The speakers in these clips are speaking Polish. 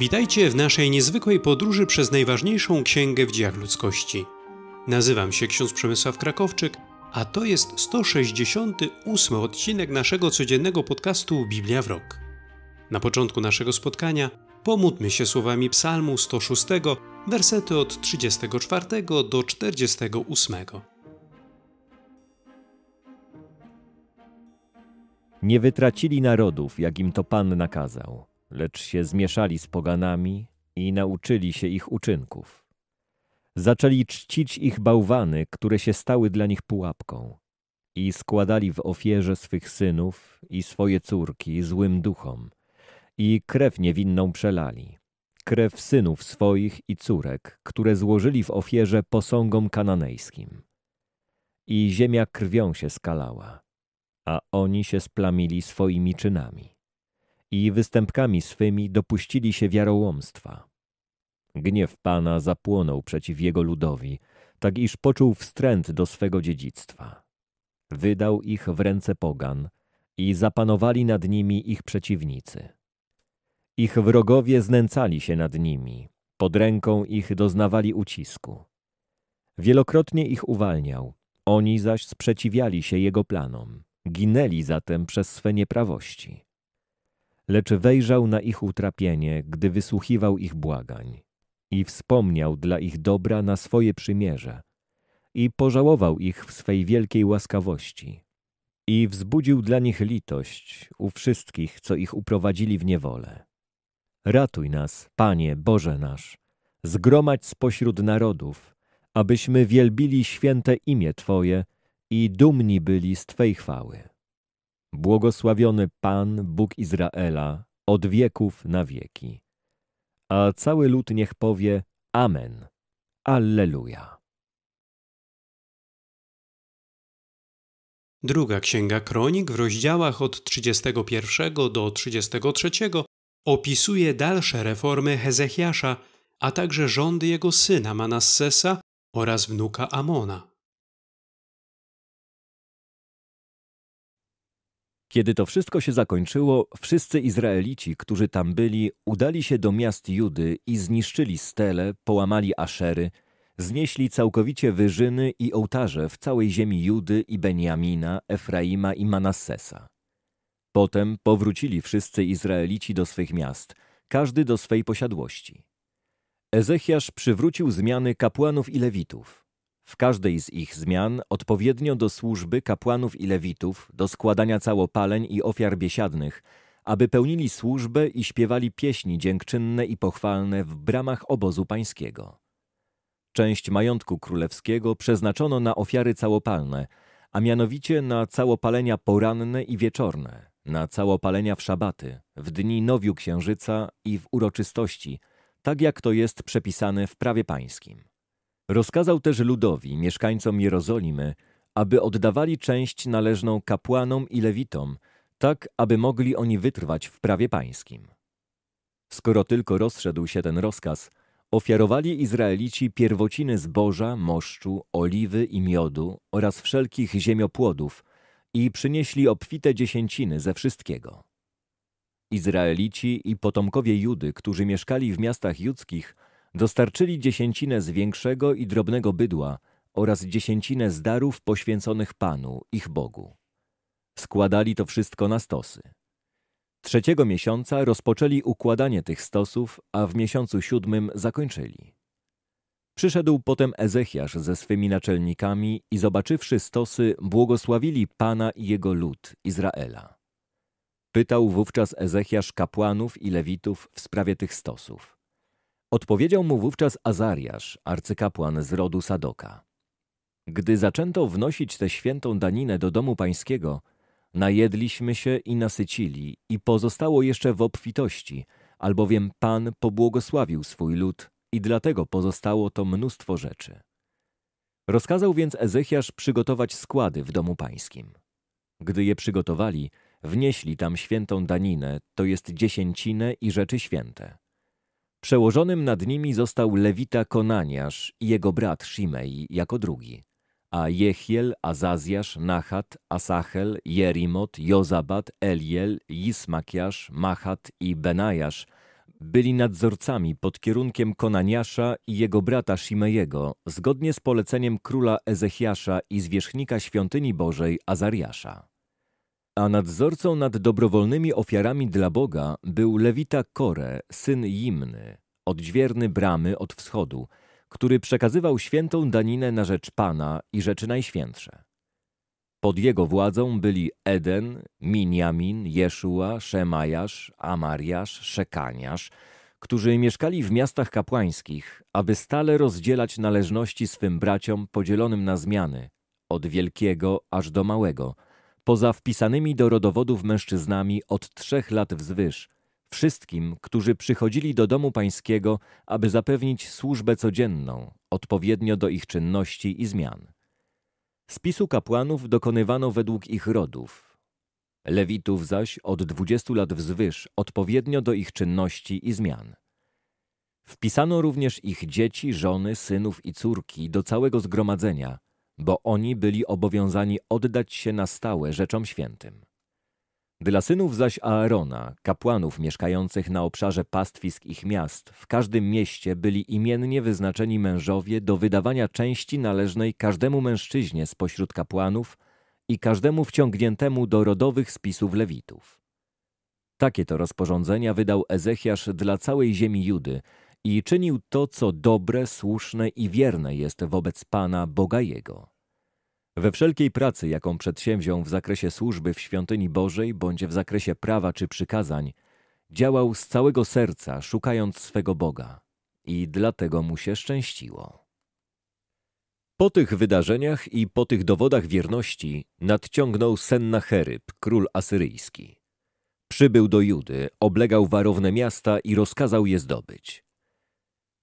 Witajcie w naszej niezwykłej podróży przez najważniejszą księgę w dziejach ludzkości. Nazywam się ksiądz Przemysław Krakowczyk, a to jest 168 odcinek naszego codziennego podcastu Biblia w Rok. Na początku naszego spotkania pomódmy się słowami Psalmu 106, wersety od 34 do 48. Nie wytracili narodów, jak im to Pan nakazał lecz się zmieszali z poganami i nauczyli się ich uczynków. Zaczęli czcić ich bałwany, które się stały dla nich pułapką i składali w ofierze swych synów i swoje córki złym duchom i krew niewinną przelali, krew synów swoich i córek, które złożyli w ofierze posągom kananejskim. I ziemia krwią się skalała, a oni się splamili swoimi czynami i występkami swymi dopuścili się wiarołomstwa. Gniew Pana zapłonął przeciw jego ludowi, tak iż poczuł wstręt do swego dziedzictwa. Wydał ich w ręce pogan i zapanowali nad nimi ich przeciwnicy. Ich wrogowie znęcali się nad nimi, pod ręką ich doznawali ucisku. Wielokrotnie ich uwalniał, oni zaś sprzeciwiali się jego planom, ginęli zatem przez swe nieprawości lecz wejrzał na ich utrapienie, gdy wysłuchiwał ich błagań. I wspomniał dla ich dobra na swoje przymierze. I pożałował ich w swej wielkiej łaskawości. I wzbudził dla nich litość u wszystkich, co ich uprowadzili w niewolę. Ratuj nas, Panie Boże nasz, zgromadź spośród narodów, abyśmy wielbili święte imię Twoje i dumni byli z Twej chwały. Błogosławiony Pan, Bóg Izraela, od wieków na wieki. A cały lud niech powie Amen. Alleluja. Druga Księga Kronik w rozdziałach od 31 do 33 opisuje dalsze reformy Hezechiasza, a także rządy jego syna Manassesa oraz wnuka Amona. Kiedy to wszystko się zakończyło, wszyscy Izraelici, którzy tam byli, udali się do miast Judy i zniszczyli stele, połamali aszery, znieśli całkowicie wyżyny i ołtarze w całej ziemi Judy i Benjamina, Efraima i Manassesa. Potem powrócili wszyscy Izraelici do swych miast, każdy do swej posiadłości. Ezechiasz przywrócił zmiany kapłanów i lewitów. W każdej z ich zmian odpowiednio do służby kapłanów i lewitów, do składania całopaleń i ofiar biesiadnych, aby pełnili służbę i śpiewali pieśni dziękczynne i pochwalne w bramach obozu pańskiego. Część majątku królewskiego przeznaczono na ofiary całopalne, a mianowicie na całopalenia poranne i wieczorne, na całopalenia w szabaty, w dni nowiu księżyca i w uroczystości, tak jak to jest przepisane w prawie pańskim. Rozkazał też ludowi, mieszkańcom Jerozolimy, aby oddawali część należną kapłanom i lewitom, tak aby mogli oni wytrwać w prawie pańskim. Skoro tylko rozszedł się ten rozkaz, ofiarowali Izraelici pierwociny zboża, moszczu, oliwy i miodu oraz wszelkich ziemiopłodów i przynieśli obfite dziesięciny ze wszystkiego. Izraelici i potomkowie Judy, którzy mieszkali w miastach judzkich, Dostarczyli dziesięcinę z większego i drobnego bydła oraz dziesięcinę z darów poświęconych Panu, ich Bogu. Składali to wszystko na stosy. Trzeciego miesiąca rozpoczęli układanie tych stosów, a w miesiącu siódmym zakończyli. Przyszedł potem Ezechiasz ze swymi naczelnikami i zobaczywszy stosy, błogosławili Pana i jego lud, Izraela. Pytał wówczas Ezechiasz kapłanów i lewitów w sprawie tych stosów. Odpowiedział mu wówczas Azariasz, arcykapłan z rodu Sadoka. Gdy zaczęto wnosić tę świętą daninę do domu pańskiego, najedliśmy się i nasycili i pozostało jeszcze w obfitości, albowiem Pan pobłogosławił swój lud i dlatego pozostało to mnóstwo rzeczy. Rozkazał więc Ezechiasz przygotować składy w domu pańskim. Gdy je przygotowali, wnieśli tam świętą daninę, to jest dziesięcinę i rzeczy święte. Przełożonym nad nimi został Lewita Konaniasz i jego brat Shimei jako drugi, a Jechiel, Azazjasz, Nachat, Asachel, Jerimot, Jozabat, Eliel, Jismakiasz, Machat i Benajasz byli nadzorcami pod kierunkiem Konaniasza i jego brata Shimejego, zgodnie z poleceniem króla Ezechiasza i zwierzchnika świątyni Bożej Azariasza. A nadzorcą nad dobrowolnymi ofiarami dla Boga był Lewita Kore, syn Jimny, odźwierny bramy od wschodu, który przekazywał świętą daninę na rzecz Pana i rzeczy najświętsze. Pod jego władzą byli Eden, Miniamin, Jeszua, Szemajasz, Amariasz, Szekaniasz, którzy mieszkali w miastach kapłańskich, aby stale rozdzielać należności swym braciom podzielonym na zmiany, od wielkiego aż do małego – poza wpisanymi do rodowodów mężczyznami od trzech lat wzwyż, wszystkim, którzy przychodzili do domu pańskiego, aby zapewnić służbę codzienną, odpowiednio do ich czynności i zmian. Spisu kapłanów dokonywano według ich rodów. Lewitów zaś od dwudziestu lat wzwyż, odpowiednio do ich czynności i zmian. Wpisano również ich dzieci, żony, synów i córki do całego zgromadzenia, bo oni byli obowiązani oddać się na stałe rzeczom świętym. Dla synów zaś Aarona, kapłanów mieszkających na obszarze pastwisk ich miast, w każdym mieście byli imiennie wyznaczeni mężowie do wydawania części należnej każdemu mężczyźnie spośród kapłanów i każdemu wciągniętemu do rodowych spisów Lewitów. Takie to rozporządzenia wydał Ezechiasz dla całej ziemi Judy – i czynił to, co dobre, słuszne i wierne jest wobec Pana Boga Jego. We wszelkiej pracy, jaką przedsięwziął w zakresie służby w świątyni Bożej bądź w zakresie prawa czy przykazań, działał z całego serca, szukając swego Boga i dlatego mu się szczęściło. Po tych wydarzeniach i po tych dowodach wierności nadciągnął Sennacheryb, król asyryjski. Przybył do Judy, oblegał warowne miasta i rozkazał je zdobyć.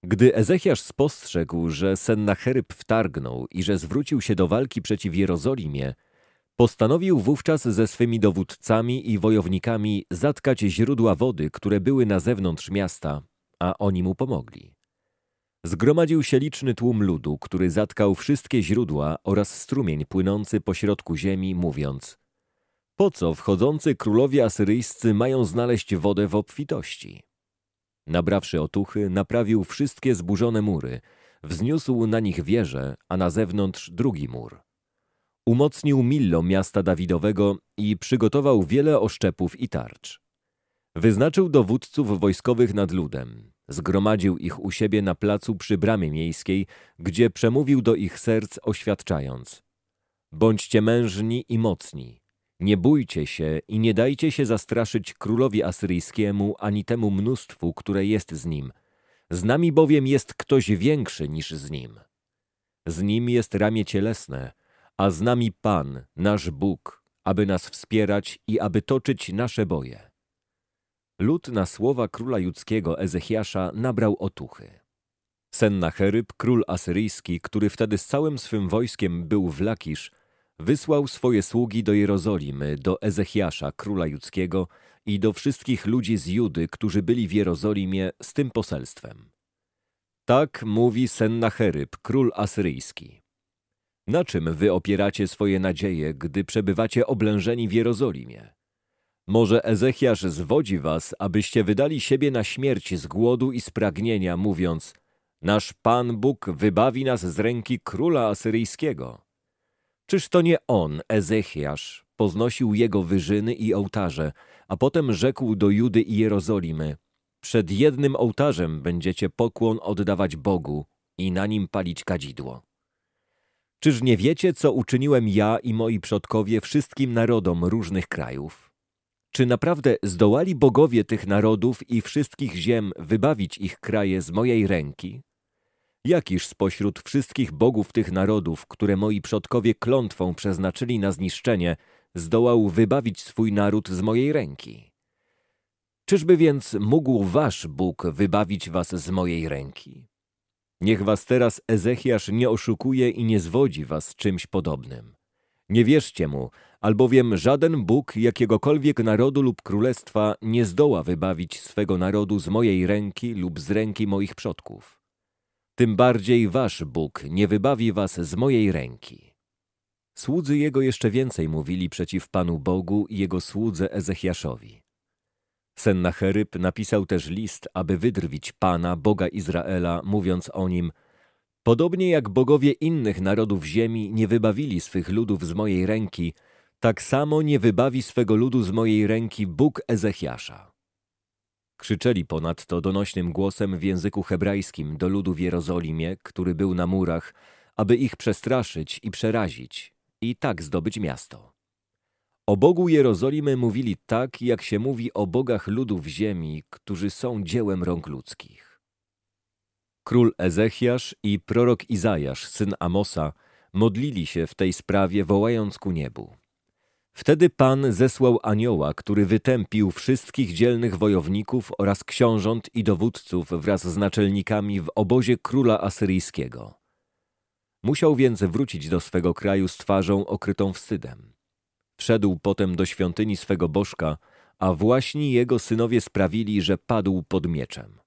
Gdy Ezechiasz spostrzegł, że Sennacheryb wtargnął i że zwrócił się do walki przeciw Jerozolimie, postanowił wówczas ze swymi dowódcami i wojownikami zatkać źródła wody, które były na zewnątrz miasta, a oni mu pomogli. Zgromadził się liczny tłum ludu, który zatkał wszystkie źródła oraz strumień płynący po środku ziemi, mówiąc Po co wchodzący królowie asyryjscy mają znaleźć wodę w obfitości? Nabrawszy otuchy, naprawił wszystkie zburzone mury, wzniósł na nich wieżę, a na zewnątrz drugi mur. Umocnił Millo miasta Dawidowego i przygotował wiele oszczepów i tarcz. Wyznaczył dowódców wojskowych nad ludem, zgromadził ich u siebie na placu przy bramie miejskiej, gdzie przemówił do ich serc oświadczając Bądźcie mężni i mocni, nie bójcie się i nie dajcie się zastraszyć królowi asyryjskiemu ani temu mnóstwu, które jest z nim. Z nami bowiem jest ktoś większy niż z nim. Z nim jest ramię cielesne, a z nami Pan, nasz Bóg, aby nas wspierać i aby toczyć nasze boje. Lud na słowa króla judzkiego Ezechiasza nabrał otuchy. Sennacheryb, król asyryjski, który wtedy z całym swym wojskiem był w Lakisz, wysłał swoje sługi do Jerozolimy, do Ezechiasza, króla judzkiego i do wszystkich ludzi z Judy, którzy byli w Jerozolimie z tym poselstwem. Tak mówi Sennacheryb, król asyryjski. Na czym wy opieracie swoje nadzieje, gdy przebywacie oblężeni w Jerozolimie? Może Ezechiasz zwodzi was, abyście wydali siebie na śmierć z głodu i z pragnienia, mówiąc Nasz Pan Bóg wybawi nas z ręki króla asyryjskiego. Czyż to nie on, Ezechiasz, poznosił jego wyżyny i ołtarze, a potem rzekł do Judy i Jerozolimy, przed jednym ołtarzem będziecie pokłon oddawać Bogu i na nim palić kadzidło. Czyż nie wiecie, co uczyniłem ja i moi przodkowie wszystkim narodom różnych krajów? Czy naprawdę zdołali bogowie tych narodów i wszystkich ziem wybawić ich kraje z mojej ręki? Jakiż spośród wszystkich bogów tych narodów, które moi przodkowie klątwą przeznaczyli na zniszczenie, zdołał wybawić swój naród z mojej ręki? Czyżby więc mógł wasz Bóg wybawić was z mojej ręki? Niech was teraz Ezechiasz nie oszukuje i nie zwodzi was czymś podobnym. Nie wierzcie mu, albowiem żaden Bóg jakiegokolwiek narodu lub królestwa nie zdoła wybawić swego narodu z mojej ręki lub z ręki moich przodków tym bardziej wasz Bóg nie wybawi was z mojej ręki. Słudzy Jego jeszcze więcej mówili przeciw Panu Bogu i Jego słudze Ezechiaszowi. Sennacheryb napisał też list, aby wydrwić Pana, Boga Izraela, mówiąc o nim Podobnie jak bogowie innych narodów ziemi nie wybawili swych ludów z mojej ręki, tak samo nie wybawi swego ludu z mojej ręki Bóg Ezechiasza. Krzyczeli ponadto donośnym głosem w języku hebrajskim do ludu w Jerozolimie, który był na murach, aby ich przestraszyć i przerazić i tak zdobyć miasto. O Bogu Jerozolimy mówili tak, jak się mówi o bogach ludów ziemi, którzy są dziełem rąk ludzkich. Król Ezechiasz i prorok Izajasz, syn Amosa, modlili się w tej sprawie, wołając ku niebu. Wtedy Pan zesłał anioła, który wytępił wszystkich dzielnych wojowników oraz książąt i dowódców wraz z naczelnikami w obozie króla asyryjskiego. Musiał więc wrócić do swego kraju z twarzą okrytą wstydem. Wszedł potem do świątyni swego bożka, a właśnie jego synowie sprawili, że padł pod mieczem.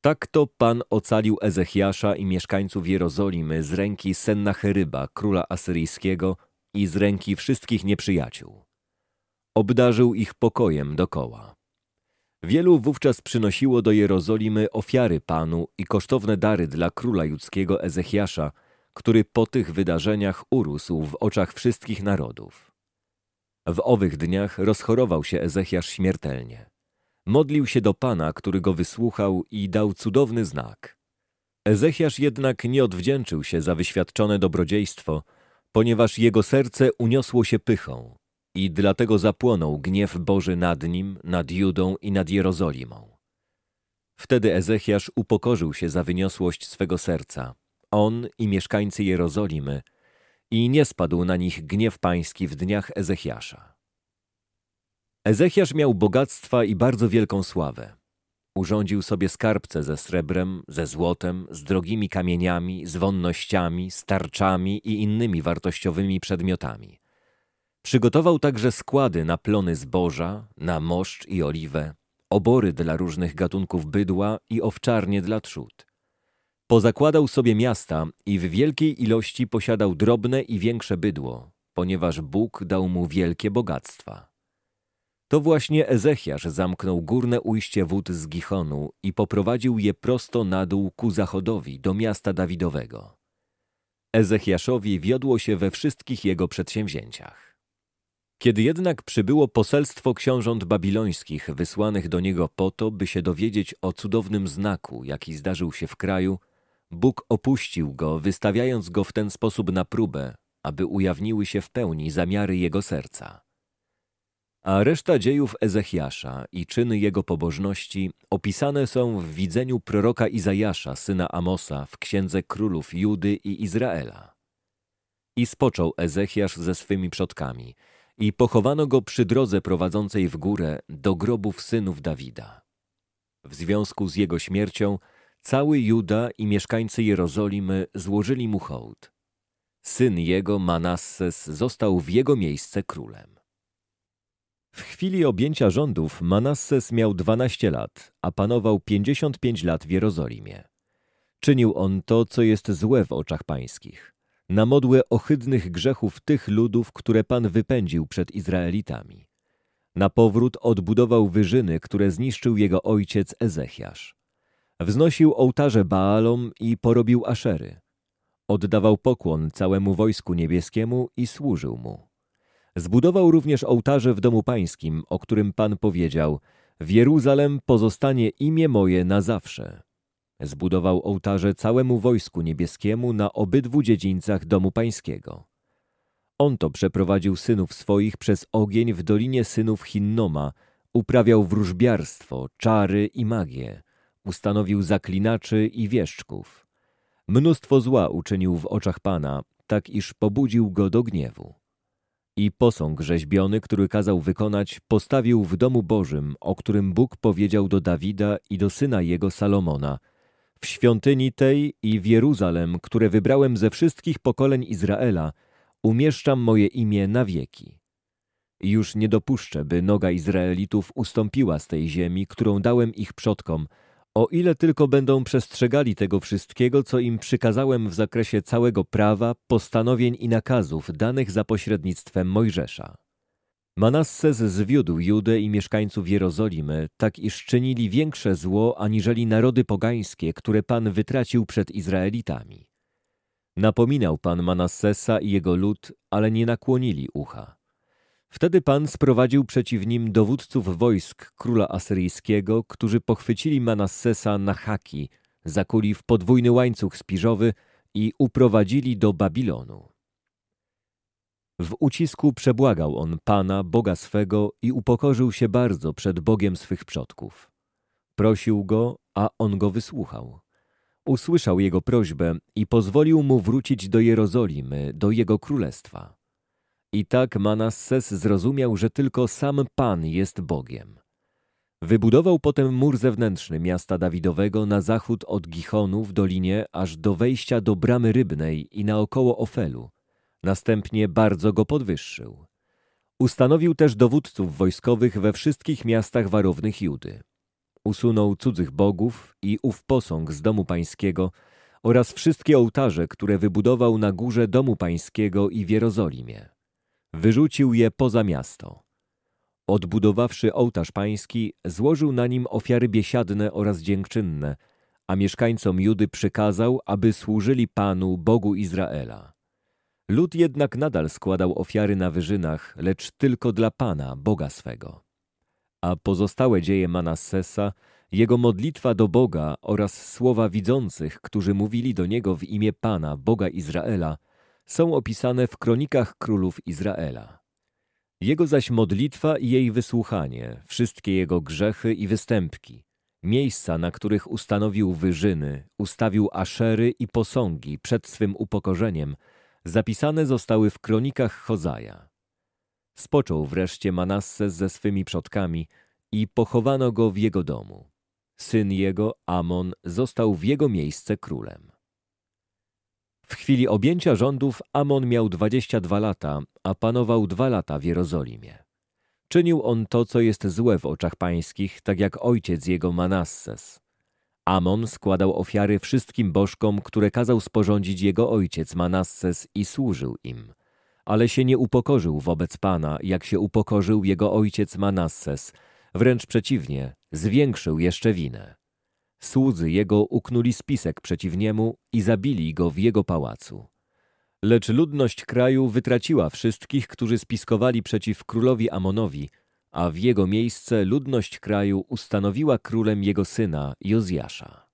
Tak to Pan ocalił Ezechiasza i mieszkańców Jerozolimy z ręki Sennacheryba, króla asyryjskiego, i z ręki wszystkich nieprzyjaciół. Obdarzył ich pokojem dokoła. Wielu wówczas przynosiło do Jerozolimy ofiary Panu i kosztowne dary dla króla judzkiego Ezechiasza, który po tych wydarzeniach urósł w oczach wszystkich narodów. W owych dniach rozchorował się Ezechiasz śmiertelnie. Modlił się do Pana, który go wysłuchał i dał cudowny znak. Ezechiasz jednak nie odwdzięczył się za wyświadczone dobrodziejstwo – ponieważ jego serce uniosło się pychą i dlatego zapłonął gniew Boży nad nim, nad Judą i nad Jerozolimą. Wtedy Ezechiasz upokorzył się za wyniosłość swego serca, on i mieszkańcy Jerozolimy, i nie spadł na nich gniew pański w dniach Ezechiasza. Ezechiasz miał bogactwa i bardzo wielką sławę. Urządził sobie skarbce ze srebrem, ze złotem, z drogimi kamieniami, z wonnościami, z tarczami i innymi wartościowymi przedmiotami. Przygotował także składy na plony zboża, na moszcz i oliwę, obory dla różnych gatunków bydła i owczarnie dla trzód. Pozakładał sobie miasta i w wielkiej ilości posiadał drobne i większe bydło, ponieważ Bóg dał mu wielkie bogactwa. To właśnie Ezechiasz zamknął górne ujście wód z Gichonu i poprowadził je prosto na dół ku zachodowi, do miasta Dawidowego. Ezechiaszowi wiodło się we wszystkich jego przedsięwzięciach. Kiedy jednak przybyło poselstwo książąt babilońskich wysłanych do niego po to, by się dowiedzieć o cudownym znaku, jaki zdarzył się w kraju, Bóg opuścił go, wystawiając go w ten sposób na próbę, aby ujawniły się w pełni zamiary jego serca. A reszta dziejów Ezechiasza i czyny jego pobożności opisane są w widzeniu proroka Izajasza, syna Amosa, w księdze królów Judy i Izraela. I spoczął Ezechiasz ze swymi przodkami i pochowano go przy drodze prowadzącej w górę do grobów synów Dawida. W związku z jego śmiercią cały Juda i mieszkańcy Jerozolimy złożyli mu hołd. Syn jego, Manasses, został w jego miejsce królem. W chwili objęcia rządów Manasses miał 12 lat, a panował 55 lat w Jerozolimie. Czynił on to, co jest złe w oczach pańskich. Na modłę ohydnych grzechów tych ludów, które Pan wypędził przed Izraelitami. Na powrót odbudował wyżyny, które zniszczył jego ojciec Ezechiasz. Wznosił ołtarze Baalom i porobił aszery. Oddawał pokłon całemu wojsku niebieskiemu i służył mu. Zbudował również ołtarze w domu pańskim, o którym Pan powiedział: W Jeruzalem pozostanie imię moje na zawsze. Zbudował ołtarze całemu wojsku niebieskiemu na obydwu dziedzińcach domu pańskiego. On to przeprowadził synów swoich przez ogień w dolinie synów Hinnoma. uprawiał wróżbiarstwo, czary i magię, ustanowił zaklinaczy i wieszczków. Mnóstwo zła uczynił w oczach Pana, tak iż pobudził go do gniewu. I posąg rzeźbiony, który kazał wykonać, postawił w domu Bożym, o którym Bóg powiedział do Dawida i do syna jego Salomona. W świątyni tej i w Jeruzalem, które wybrałem ze wszystkich pokoleń Izraela, umieszczam moje imię na wieki. Już nie dopuszczę, by noga Izraelitów ustąpiła z tej ziemi, którą dałem ich przodkom, o ile tylko będą przestrzegali tego wszystkiego, co im przykazałem w zakresie całego prawa, postanowień i nakazów danych za pośrednictwem Mojżesza. Manasses zwiódł Judę i mieszkańców Jerozolimy, tak iż czynili większe zło aniżeli narody pogańskie, które Pan wytracił przed Izraelitami. Napominał Pan Manassesa i jego lud, ale nie nakłonili ucha. Wtedy Pan sprowadził przeciw nim dowódców wojsk króla asyryjskiego, którzy pochwycili Manassesa na haki, zakuli w podwójny łańcuch spiżowy i uprowadzili do Babilonu. W ucisku przebłagał on Pana, Boga swego i upokorzył się bardzo przed Bogiem swych przodków. Prosił go, a on go wysłuchał. Usłyszał jego prośbę i pozwolił mu wrócić do Jerozolimy, do jego królestwa. I tak Manasses zrozumiał, że tylko sam Pan jest Bogiem. Wybudował potem mur zewnętrzny miasta Dawidowego na zachód od Gichonu w dolinie aż do wejścia do Bramy Rybnej i naokoło Ofelu. Następnie bardzo go podwyższył. Ustanowił też dowódców wojskowych we wszystkich miastach warownych Judy. Usunął cudzych bogów i ów posąg z domu pańskiego oraz wszystkie ołtarze, które wybudował na górze domu pańskiego i w Jerozolimie wyrzucił je poza miasto. Odbudowawszy ołtarz pański, złożył na nim ofiary biesiadne oraz dziękczynne, a mieszkańcom Judy przykazał, aby służyli Panu, Bogu Izraela. Lud jednak nadal składał ofiary na wyżynach, lecz tylko dla Pana, Boga swego. A pozostałe dzieje Manassesa, jego modlitwa do Boga oraz słowa widzących, którzy mówili do niego w imię Pana, Boga Izraela – są opisane w kronikach królów Izraela. Jego zaś modlitwa i jej wysłuchanie, wszystkie jego grzechy i występki, miejsca, na których ustanowił wyżyny, ustawił aszery i posągi przed swym upokorzeniem, zapisane zostały w kronikach Chozaja. Spoczął wreszcie Manasse ze swymi przodkami i pochowano go w jego domu. Syn jego, Amon, został w jego miejsce królem. W chwili objęcia rządów Amon miał 22 lata, a panował dwa lata w Jerozolimie. Czynił on to, co jest złe w oczach pańskich, tak jak ojciec jego Manasses. Amon składał ofiary wszystkim bożkom, które kazał sporządzić jego ojciec Manasses i służył im. Ale się nie upokorzył wobec Pana, jak się upokorzył jego ojciec Manasses. Wręcz przeciwnie, zwiększył jeszcze winę. Słudzy jego uknuli spisek przeciw niemu i zabili go w jego pałacu. Lecz ludność kraju wytraciła wszystkich, którzy spiskowali przeciw królowi Amonowi, a w jego miejsce ludność kraju ustanowiła królem jego syna Jozjasza.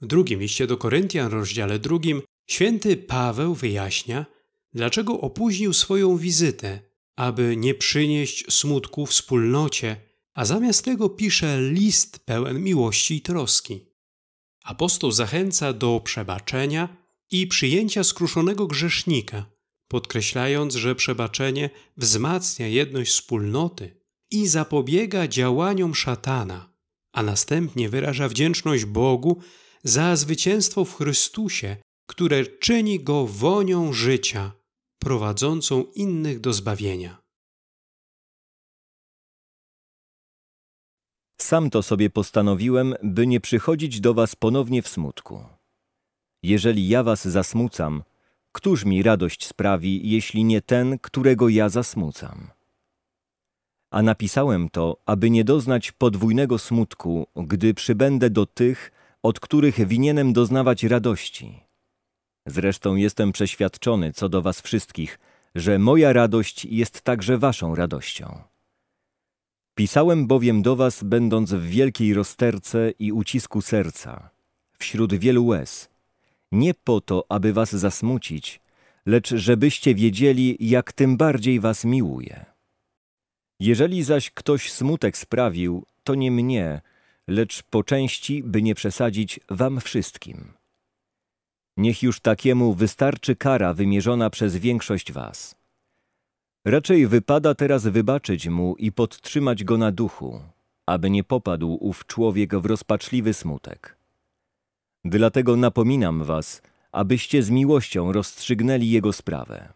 W drugim liście do Koryntian, rozdziale drugim, święty Paweł wyjaśnia, dlaczego opóźnił swoją wizytę, aby nie przynieść smutku wspólnocie – a zamiast tego pisze list pełen miłości i troski. Apostoł zachęca do przebaczenia i przyjęcia skruszonego grzesznika, podkreślając, że przebaczenie wzmacnia jedność wspólnoty i zapobiega działaniom szatana, a następnie wyraża wdzięczność Bogu za zwycięstwo w Chrystusie, które czyni go wonią życia, prowadzącą innych do zbawienia. Sam to sobie postanowiłem, by nie przychodzić do was ponownie w smutku. Jeżeli ja was zasmucam, któż mi radość sprawi, jeśli nie ten, którego ja zasmucam? A napisałem to, aby nie doznać podwójnego smutku, gdy przybędę do tych, od których winienem doznawać radości. Zresztą jestem przeświadczony co do was wszystkich, że moja radość jest także waszą radością. Pisałem bowiem do was, będąc w wielkiej rozterce i ucisku serca, wśród wielu łez, nie po to, aby was zasmucić, lecz żebyście wiedzieli, jak tym bardziej was miłuję. Jeżeli zaś ktoś smutek sprawił, to nie mnie, lecz po części, by nie przesadzić, wam wszystkim. Niech już takiemu wystarczy kara wymierzona przez większość was. Raczej wypada teraz wybaczyć mu i podtrzymać go na duchu, aby nie popadł ów człowiek w rozpaczliwy smutek. Dlatego napominam was, abyście z miłością rozstrzygnęli jego sprawę.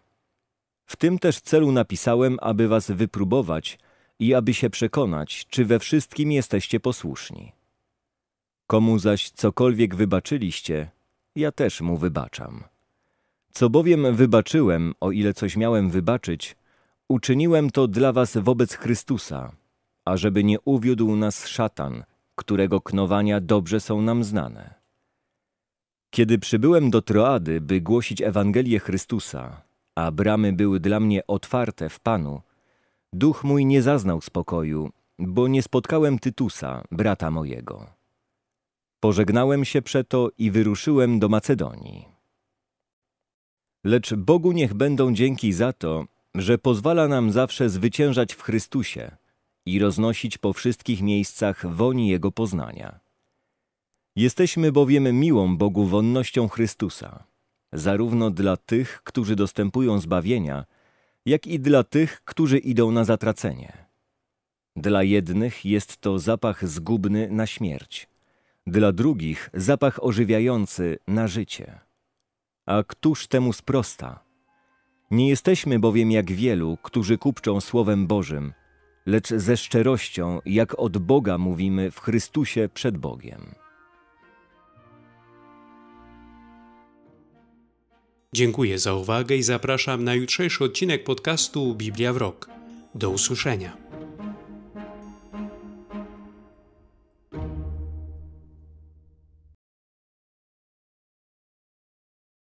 W tym też celu napisałem, aby was wypróbować i aby się przekonać, czy we wszystkim jesteście posłuszni. Komu zaś cokolwiek wybaczyliście, ja też mu wybaczam. Co bowiem wybaczyłem, o ile coś miałem wybaczyć, Uczyniłem to dla was wobec Chrystusa, ażeby nie uwiódł nas szatan, którego knowania dobrze są nam znane. Kiedy przybyłem do Troady, by głosić Ewangelię Chrystusa, a bramy były dla mnie otwarte w Panu, duch mój nie zaznał spokoju, bo nie spotkałem Tytusa, brata mojego. Pożegnałem się przeto i wyruszyłem do Macedonii. Lecz Bogu niech będą dzięki za to, że pozwala nam zawsze zwyciężać w Chrystusie i roznosić po wszystkich miejscach woni Jego poznania. Jesteśmy bowiem miłą Bogu wonnością Chrystusa, zarówno dla tych, którzy dostępują zbawienia, jak i dla tych, którzy idą na zatracenie. Dla jednych jest to zapach zgubny na śmierć, dla drugich zapach ożywiający na życie. A któż temu sprosta? Nie jesteśmy bowiem jak wielu, którzy kupczą Słowem Bożym, lecz ze szczerością, jak od Boga mówimy w Chrystusie przed Bogiem. Dziękuję za uwagę i zapraszam na jutrzejszy odcinek podcastu Biblia w Rok. Do usłyszenia.